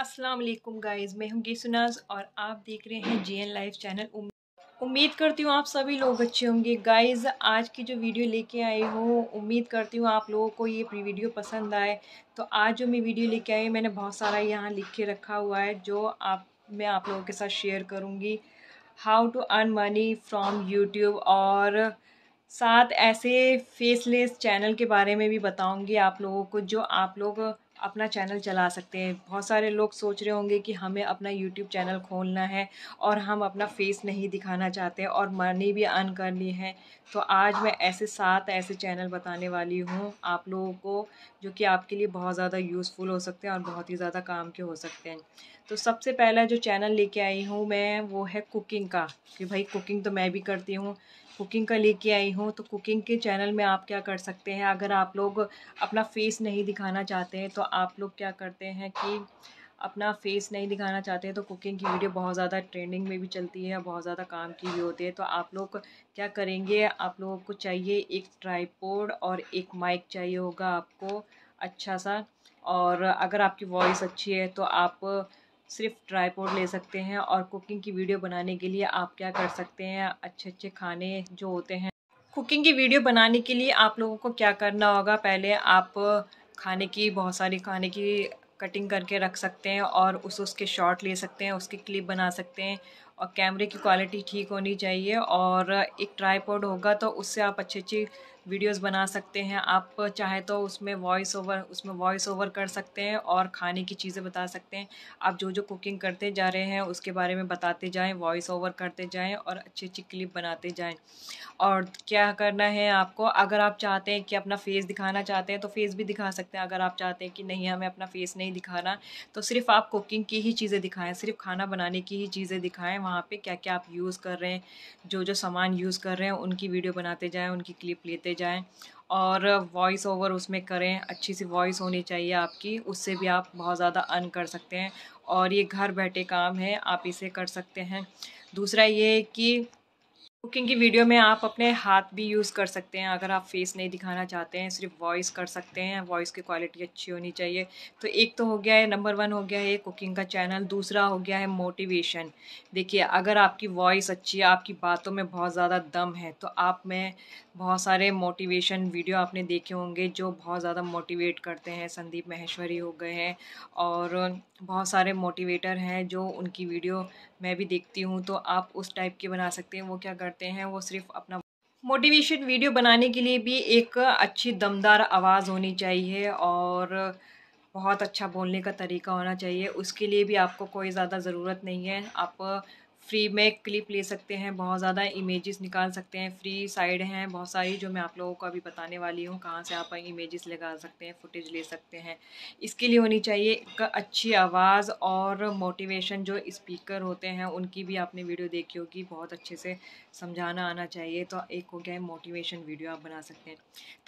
अस्सलाम वालेकुम गाइस मैं हूं सुनाज और आप देख रहे हैं जे एन लाइव चैनल उम्मीद करती हूँ आप सभी लोग अच्छे होंगे गाइस आज की जो वीडियो लेके आई हूँ उम्मीद करती हूँ आप लोगों को ये वीडियो पसंद आए तो आज जो मैं वीडियो लेके आई मैंने बहुत सारा यहाँ लिख के रखा हुआ है जो आप मैं आप लोगों के साथ शेयर करूँगी how to earn money from YouTube और साथ ऐसे फेसलेस चैनल के बारे में भी बताऊँगी आप लोगों को जो आप लोग अपना चैनल चला सकते हैं बहुत सारे लोग सोच रहे होंगे कि हमें अपना यूट्यूब चैनल खोलना है और हम अपना फेस नहीं दिखाना चाहते और मनी भी अर्न करनी है तो आज मैं ऐसे सात ऐसे चैनल बताने वाली हूँ आप लोगों को जो कि आपके लिए बहुत ज़्यादा यूज़फुल हो सकते हैं और बहुत ही ज़्यादा काम के हो सकते हैं तो सबसे पहला जो चैनल लेके आई हूँ मैं वो है कुकिंग का कि भाई कुकिंग तो मैं भी करती हूँ कुकिंग का लेके आई हूँ तो कुकिंग के चैनल में आप क्या कर सकते हैं अगर आप लोग अपना फेस नहीं दिखाना चाहते हैं तो आप लोग क्या करते हैं कि अपना फेस नहीं दिखाना चाहते हैं तो कुकिंग की वीडियो बहुत ज़्यादा ट्रेंडिंग में भी चलती है बहुत ज़्यादा काम की भी होती है तो आप लोग क्या करेंगे आप लोगों को चाहिए एक ट्राईपोर्ड और एक माइक चाहिए होगा आपको अच्छा सा और अगर आपकी वॉइस अच्छी है तो आप सिर्फ ट्राईपोर्ड ले सकते हैं और कुकिंग की वीडियो बनाने के लिए आप क्या कर सकते हैं अच्छे अच्छे खाने जो होते हैं कुकिंग की वीडियो बनाने के लिए आप लोगों को क्या करना होगा पहले आप खाने की बहुत सारी खाने की कटिंग करके रख सकते हैं और उस उसके शॉट ले सकते हैं उसकी क्लिप बना सकते हैं और कैमरे की क्वालिटी ठीक होनी चाहिए और एक ट्राईपोर्ड होगा तो उससे आप अच्छी अच्छी वीडियोस बना सकते हैं आप चाहे तो उसमें वॉइस ओवर उसमें वॉइस ओवर कर सकते हैं और खाने की चीज़ें बता सकते हैं आप जो जो कुकिंग करते जा रहे हैं उसके बारे में बताते जाएं वॉइस ओवर करते जाएं और अच्छी अच्छी क्लिप बनाते जाएं और क्या करना है आपको अगर आप चाहते हैं कि अपना फेस दिखाना चाहते हैं तो फेस भी दिखा सकते हैं अगर आप चाहते हैं कि नहीं हमें अपना फेस नहीं दिखाना तो सिर्फ आप कुकिंग की ही चीज़ें दिखाएँ सिर्फ खाना बनाने की ही चीज़ें दिखाएँ वहाँ पर क्या क्या आप यूज़ कर रहे हैं जो जो सामान यूज़ कर रहे हैं उनकी वीडियो बनाते जाएँ उनकी क्लिप लेते जाएँ और वॉइस ओवर उसमें करें अच्छी सी वॉइस होनी चाहिए आपकी उससे भी आप बहुत ज़्यादा अर्न कर सकते हैं और ये घर बैठे काम है आप इसे कर सकते हैं दूसरा ये कि कुकिंग की वीडियो में आप अपने हाथ भी यूज़ कर सकते हैं अगर आप फेस नहीं दिखाना चाहते हैं सिर्फ वॉइस कर सकते हैं वॉइस की क्वालिटी अच्छी होनी चाहिए तो एक तो हो गया है नंबर वन हो गया है कुकिंग का चैनल दूसरा हो गया है मोटिवेशन देखिए अगर आपकी वॉइस अच्छी है आपकी बातों में बहुत ज़्यादा दम है तो आप में बहुत सारे मोटिवेशन वीडियो आपने देखे होंगे जो बहुत ज़्यादा मोटिवेट करते हैं संदीप महेश्वरी हो गए हैं और बहुत सारे मोटिवेटर हैं जो उनकी वीडियो मैं भी देखती हूँ तो आप उस टाइप की बना सकते हैं वो क्या करते हैं वो सिर्फ अपना मोटिवेशन वीडियो बनाने के लिए भी एक अच्छी दमदार आवाज़ होनी चाहिए और बहुत अच्छा बोलने का तरीका होना चाहिए उसके लिए भी आपको कोई ज़्यादा ज़रूरत नहीं है आप फ्री में क्लिप ले सकते हैं बहुत ज़्यादा इमेजेस निकाल सकते हैं फ्री साइड हैं बहुत सारी जो मैं आप लोगों को अभी बताने वाली हूँ कहाँ से आप इमेजेस लगा सकते हैं फुटेज ले सकते हैं इसके लिए होनी चाहिए एक अच्छी आवाज़ और मोटिवेशन जो स्पीकर होते हैं उनकी भी आपने वीडियो देखी होगी बहुत अच्छे से समझाना आना चाहिए तो एक हो गया है मोटिवेशन वीडियो आप बना सकते हैं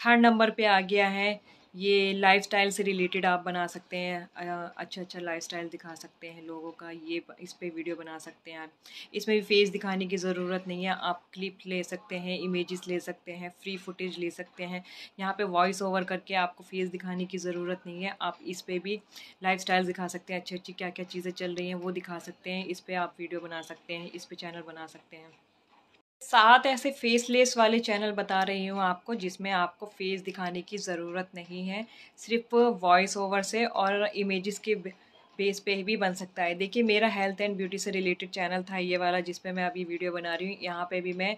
थर्ड नंबर पर आ गया है ये लाइफ से रिलेटेड आप बना सकते हैं अच्छा अच्छा लाइफ दिखा सकते हैं लोगों का ये इस पर वीडियो बना सकते हैं आप इसमें भी फेस दिखाने की ज़रूरत नहीं है आप क्लिप ले सकते हैं इमेजेस ले सकते हैं फ्री फुटेज ले सकते हैं यहाँ पे वॉइस ओवर करके आपको फेस दिखाने की ज़रूरत नहीं है आप इस पर भी लाइफ दिखा सकते हैं अच्छी अच्छी क्या क्या चीज़ें चल रही हैं वो दिखा सकते हैं इस पर आप वीडियो बना सकते हैं इस पर चैनल बना सकते हैं सात ऐसे फेसलेस वाले चैनल बता रही हूँ आपको जिसमें आपको फेस दिखाने की ज़रूरत नहीं है सिर्फ वॉइस ओवर से और इमेजेस के बेस पे भी बन सकता है देखिए मेरा हेल्थ एंड ब्यूटी से रिलेटेड चैनल था ये वाला जिस पे मैं अभी वीडियो बना रही हूँ यहाँ पे भी मैं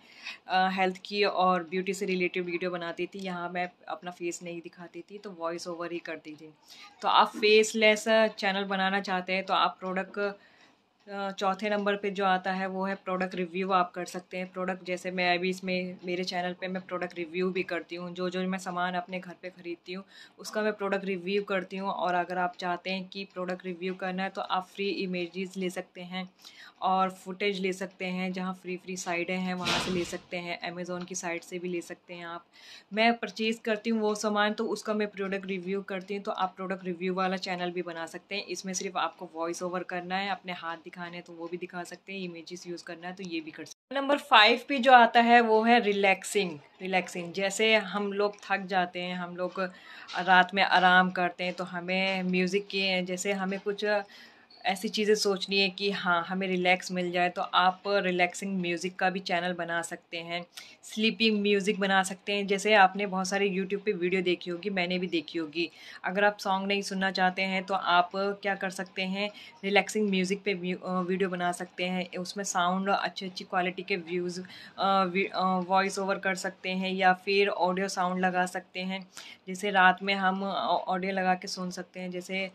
हेल्थ की और ब्यूटी से रिलेटेड वीडियो बनाती थी यहाँ मैं अपना फेस नहीं दिखाती थी तो वॉइस ओवर ही करती थी तो आप फेसलेस चैनल बनाना चाहते हैं तो आप प्रोडक्ट चौथे नंबर पे जो आता है वो है प्रोडक्ट रिव्यू आप कर सकते हैं प्रोडक्ट जैसे मैं अभी इसमें मेरे चैनल पे मैं प्रोडक्ट रिव्यू भी करती हूँ जो जो मैं सामान अपने घर पे ख़रीदती हूँ उसका मैं प्रोडक्ट रिव्यू करती हूँ और अगर आप चाहते हैं कि प्रोडक्ट रिव्यू करना है तो आप फ्री इमेजेस ले सकते हैं और फुटेज ले सकते हैं जहाँ फ्री फ्री साइडें हैं वहाँ से ले सकते हैं अमेज़ोन की साइट से भी ले सकते हैं आप मैं परचेज़ करती हूँ वो सामान तो उसका मैं प्रोडक्ट रिव्यू करती हूँ तो आप प्रोडक्ट रिव्यू वाला चैनल भी बना सकते हैं इसमें सिर्फ आपको वॉइस ओवर करना है अपने हाथ दिखाने हैं तो वो भी दिखा सकते हैं इमेजेस यूज़ करना है तो ये भी कर सकते हैं नंबर फाइव पे जो आता है वो है रिलैक्सिंग रिलैक्सिंग जैसे हम लोग थक जाते हैं हम लोग रात में आराम करते हैं तो हमें म्यूज़िक के जैसे हमें कुछ ऐसी चीज़ें सोचनी है कि हाँ हमें रिलैक्स मिल जाए तो आप रिलैक्सिंग म्यूज़िक का भी चैनल बना सकते हैं स्लीपिंग म्यूज़िक बना सकते हैं जैसे आपने बहुत सारे यूट्यूब पे वीडियो देखी होगी मैंने भी देखी होगी अगर आप सॉन्ग नहीं सुनना चाहते हैं तो आप क्या कर सकते हैं रिलैक्सिंग म्यूज़िक पे वीडियो बना सकते हैं उसमें साउंड अच्छी अच्छी क्वालिटी के व्यूज़ वॉइस ओवर कर सकते हैं या फिर ऑडियो साउंड लगा सकते हैं जैसे रात में हम ऑडियो लगा के सुन सकते हैं जैसे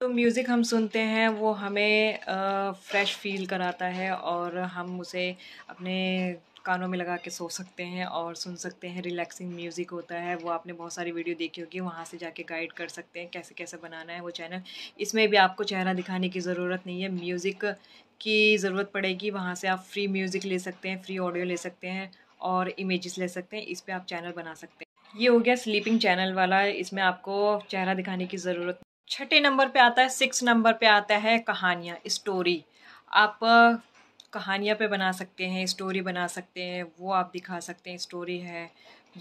तो म्यूज़िक हम सुनते हैं वो हमें फ़्रेश फील कराता है और हम उसे अपने कानों में लगा के सो सकते हैं और सुन सकते हैं रिलैक्सिंग म्यूज़िक होता है वो आपने बहुत सारी वीडियो देखी होगी वहाँ से जाके गाइड कर सकते हैं कैसे कैसे बनाना है वो चैनल इसमें भी आपको चेहरा दिखाने की ज़रूरत नहीं है म्यूज़िक की ज़रूरत पड़ेगी वहाँ से आप फ्री म्यूज़िक ले सकते हैं फ्री ऑडियो ले सकते हैं और इमेजेस ले सकते हैं इस पर आप चैनल बना सकते हैं ये हो गया स्लीपिंग चैनल वाला इसमें आपको चेहरा दिखाने की ज़रूरत छठे नंबर पे आता है सिक्स नंबर पे आता है कहानियाँ स्टोरी आप कहानियाँ पे बना सकते हैं स्टोरी बना सकते हैं वो आप दिखा सकते हैं स्टोरी है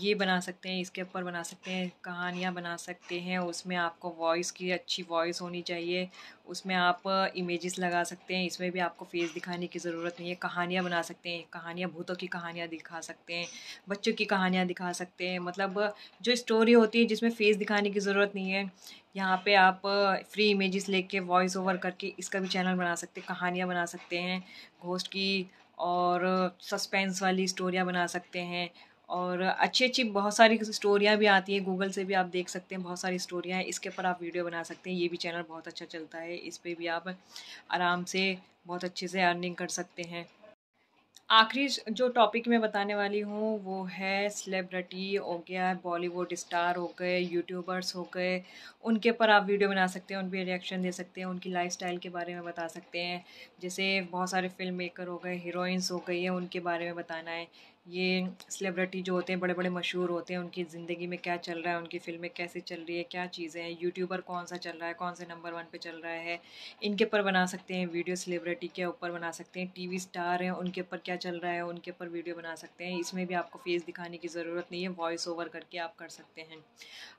ये बना सकते हैं इसके ऊपर बना सकते हैं कहानियाँ बना सकते हैं उसमें आपको वॉइस की अच्छी वॉइस होनी चाहिए उसमें आप इमेजेस लगा सकते हैं इसमें भी आपको फेस दिखाने की ज़रूरत नहीं है कहानियाँ बना सकते हैं कहानियाँ भूतों की कहानियाँ दिखा सकते हैं बच्चों की कहानियाँ दिखा सकते हैं मतलब जो स्टोरी होती है जिसमें फेस दिखाने की ज़रूरत नहीं है यहाँ पे आप फ्री इमेजेस लेके वॉइस ओवर करके इसका भी चैनल बना सकते हैं कहानियाँ बना सकते हैं घोस्ट की और सस्पेंस वाली स्टोरियाँ बना सकते हैं और अच्छी अच्छी बहुत सारी स्टोरियाँ भी आती हैं गूगल से भी आप देख सकते हैं बहुत सारी स्टोरियाँ हैं इसके ऊपर आप वीडियो बना सकते हैं ये भी चैनल बहुत अच्छा चलता है इस पर भी आप आराम से बहुत अच्छे से अर्निंग कर सकते हैं आखिरी जो टॉपिक मैं बताने वाली हूँ वो है सेलिब्रिटी हो गया बॉलीवुड स्टार हो गए यूट्यूबर्स हो गए उनके पर आप वीडियो बना सकते हैं उन पर रिएक्शन दे सकते हैं उनकी लाइफस्टाइल के बारे में बता सकते हैं जैसे बहुत सारे फिल्म मेकर हो गए हीरोइंस हो गई है उनके बारे में बताना है ये सेलिब्रिटी जो होते हैं बड़े बड़े मशहूर होते हैं उनकी ज़िंदगी में क्या चल रहा है उनकी फ़िल्में कैसे चल रही है क्या चीज़ें हैं यूट्यूबर कौन सा चल रहा है कौन से नंबर वन पे चल रहा है इनके ऊपर बना सकते हैं वीडियो सेलिब्रिटी के ऊपर बना सकते हैं टीवी स्टार हैं उनके ऊपर क्या चल रहा है उनके ऊपर वीडियो बना सकते हैं इसमें भी आपको फेस दिखाने की ज़रूरत नहीं है वॉइस ओवर करके आप कर सकते हैं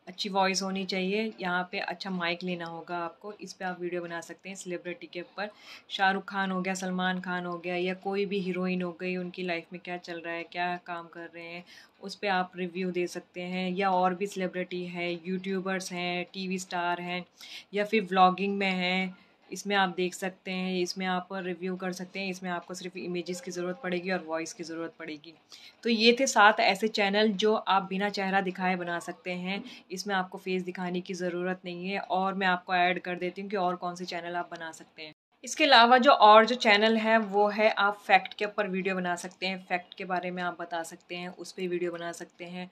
अच्छी वॉइस होनी चाहिए यहाँ पर अच्छा माइक लेना होगा आपको इस पर आप वीडियो बना सकते हैं सेलिब्रिटी के ऊपर शाहरुख खान हो गया सलमान खान हो गया या कोई भी हीरोइन हो गई उनकी लाइफ में क्या चल रहा है क्या काम कर रहे हैं उस पर आप रिव्यू दे सकते हैं या और भी सेलिब्रिटी है यूट्यूबर्स हैं टीवी स्टार हैं या फिर व्लॉगिंग में हैं इसमें आप देख सकते हैं इसमें आप रिव्यू कर सकते हैं इसमें आपको सिर्फ इमेजेस की ज़रूरत पड़ेगी और वॉइस की ज़रूरत पड़ेगी तो ये थे सात ऐसे चैनल जो आप बिना चेहरा दिखाए बना सकते हैं इसमें आपको फेस दिखाने की ज़रूरत नहीं है और मैं आपको ऐड कर देती हूँ कि और कौन से चैनल आप बना सकते हैं इसके अलावा जो और जो चैनल है वो है आप फैक्ट के ऊपर वीडियो बना सकते हैं फैक्ट के बारे में आप बता सकते हैं उस पर वीडियो बना सकते हैं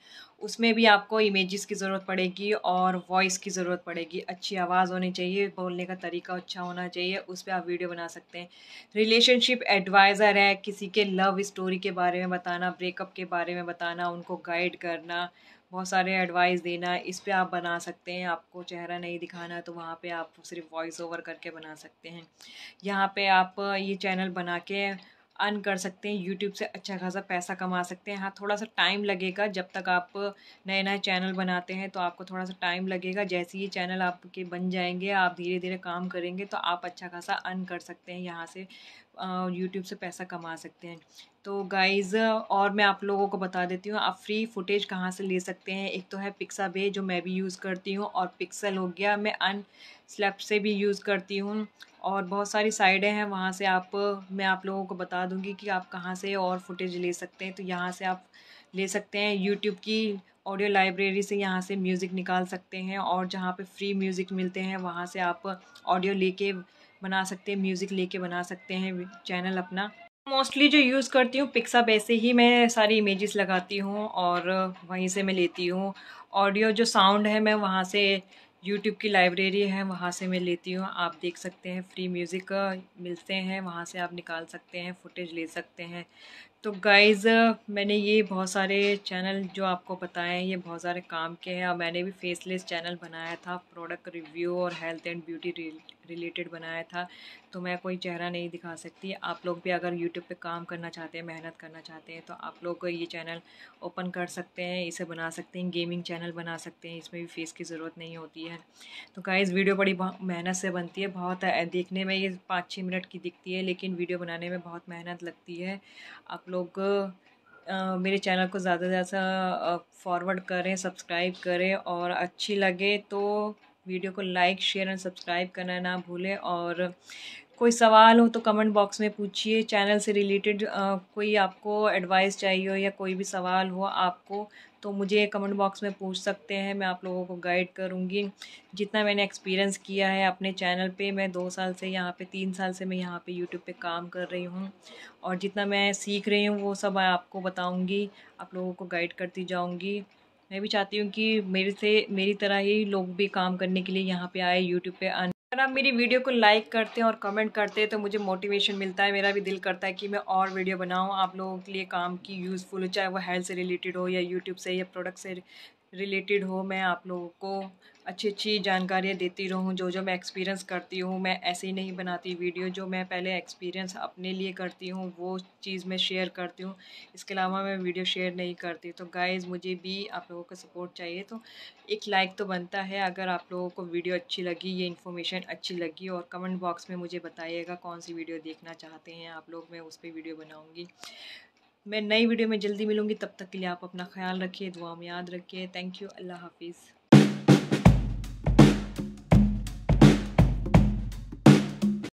उसमें भी आपको इमेजेस की ज़रूरत पड़ेगी और वॉइस की ज़रूरत पड़ेगी अच्छी आवाज़ होनी चाहिए बोलने का तरीका अच्छा होना चाहिए उस पर आप वीडियो बना सकते हैं रिलेशनशिप एडवाइज़र है किसी के लव स्टोरी के बारे में बताना ब्रेकअप के बारे में बताना उनको गाइड करना बहुत सारे एडवाइस देना है इस पर आप बना सकते हैं आपको चेहरा नहीं दिखाना तो वहाँ पे आप सिर्फ वॉइस ओवर करके बना सकते हैं यहाँ पे आप ये चैनल बना के अर्न कर सकते हैं यूट्यूब से अच्छा खासा पैसा कमा सकते हैं हाँ थोड़ा सा टाइम लगेगा जब तक आप नए नए चैनल बनाते हैं तो आपको थोड़ा सा टाइम लगेगा जैसे ही चैनल आपके बन जाएंगे आप धीरे धीरे काम करेंगे तो आप अच्छा खासा अर्न कर सकते हैं यहाँ से यूट्यूब से पैसा कमा सकते हैं तो गाइज़ और मैं आप लोगों को बता देती हूँ आप फ्री फुटेज कहाँ से ले सकते हैं एक तो है पिक्सा बे जो मैं भी यूज़ करती हूँ और पिक्सल हो गया मैं अन स्लैप से भी यूज़ करती हूँ और बहुत सारी साइडें हैं वहाँ से आप मैं आप लोगों को बता दूँगी कि आप कहाँ से और फुटेज ले सकते हैं तो यहाँ से आप ले सकते हैं यूट्यूब की ऑडियो लाइब्रेरी से यहाँ से म्यूज़िक निकाल सकते हैं और जहाँ पे फ्री म्यूज़िक मिलते हैं वहाँ से आप ऑडियो लेके बना सकते हैं म्यूज़िक लेके बना सकते हैं चैनल अपना मोस्टली जो यूज़ करती हूँ पिक्सा ऐसे ही मैं सारी इमेजेस लगाती हूँ और वहीं से मैं लेती हूँ ऑडियो जो साउंड है मैं वहाँ से यूट्यूब की लाइब्रेरी है वहाँ से मैं लेती हूँ आप देख सकते हैं फ्री म्यूज़िक मिलते हैं वहाँ से आप निकाल सकते हैं फुटेज ले सकते हैं तो गाइज़ मैंने ये बहुत सारे चैनल जो आपको बताए हैं ये बहुत सारे काम के हैं और मैंने भी फेसलेस चैनल बनाया था प्रोडक्ट रिव्यू और हेल्थ एंड ब्यूटी रिलेटेड बनाया था तो मैं कोई चेहरा नहीं दिखा सकती आप लोग भी अगर यूट्यूब पे काम करना चाहते हैं मेहनत करना चाहते हैं तो आप लोग ये चैनल ओपन कर सकते हैं इसे बना सकते हैं गेमिंग चैनल बना सकते हैं इसमें भी फेस की ज़रूरत नहीं होती है तो गाइज़ वीडियो बड़ी मेहनत से बनती है बहुत देखने में ये पाँच छः मिनट की दिखती है लेकिन वीडियो बनाने में बहुत मेहनत लगती है आप लोग मेरे चैनल को ज़्यादा से ज़्यादा फॉरवर्ड करें सब्सक्राइब करें और अच्छी लगे तो वीडियो को लाइक शेयर एंड सब्सक्राइब करना ना भूलें और कोई सवाल हो तो कमेंट बॉक्स में पूछिए चैनल से रिलेटेड कोई आपको एडवाइस चाहिए हो या कोई भी सवाल हो आपको तो मुझे कमेंट बॉक्स में पूछ सकते हैं मैं आप लोगों को गाइड करूँगी जितना मैंने एक्सपीरियंस किया है अपने चैनल पे मैं दो साल से यहाँ पे तीन साल से मैं यहाँ पे यूट्यूब पे काम कर रही हूँ और जितना मैं सीख रही हूँ वो सब आपको बताऊँगी आप लोगों को गाइड करती जाऊँगी मैं भी चाहती हूँ कि मेरे से मेरी तरह ही लोग भी काम करने के लिए यहाँ पर आए यूट्यूब पर आने अगर आप मेरी वीडियो को लाइक करते हैं और कमेंट करते हैं तो मुझे मोटिवेशन मिलता है मेरा भी दिल करता है कि मैं और वीडियो बनाऊं आप लोगों के लिए काम की यूज़फुल हो चाहे वो हेल्थ से रिलेटेड हो या यूट्यूब से या प्रोडक्ट से रिलेटेड हो मैं आप लोगों को अच्छी अच्छी जानकारियाँ देती रहूँ जो जो मैं एक्सपीरियंस करती हूँ मैं ऐसे ही नहीं बनाती वीडियो जो मैं पहले एक्सपीरियंस अपने लिए करती हूँ वो चीज़ मैं शेयर करती हूँ इसके अलावा मैं वीडियो शेयर नहीं करती तो गाइज़ मुझे भी आप लोगों का सपोर्ट चाहिए तो एक लाइक तो बनता है अगर आप लोगों को वीडियो अच्छी लगी ये इन्फॉर्मेशन अच्छी लगी और कमेंट बॉक्स में मुझे बताइएगा कौन सी वीडियो देखना चाहते हैं आप लोग मैं उस पर वीडियो बनाऊँगी मैं नई वीडियो में जल्दी मिलूँगी तब तक के लिए आप अपना ख्याल रखिए दुआ में याद रखिए थैंक यू अल्लाह हाफिज़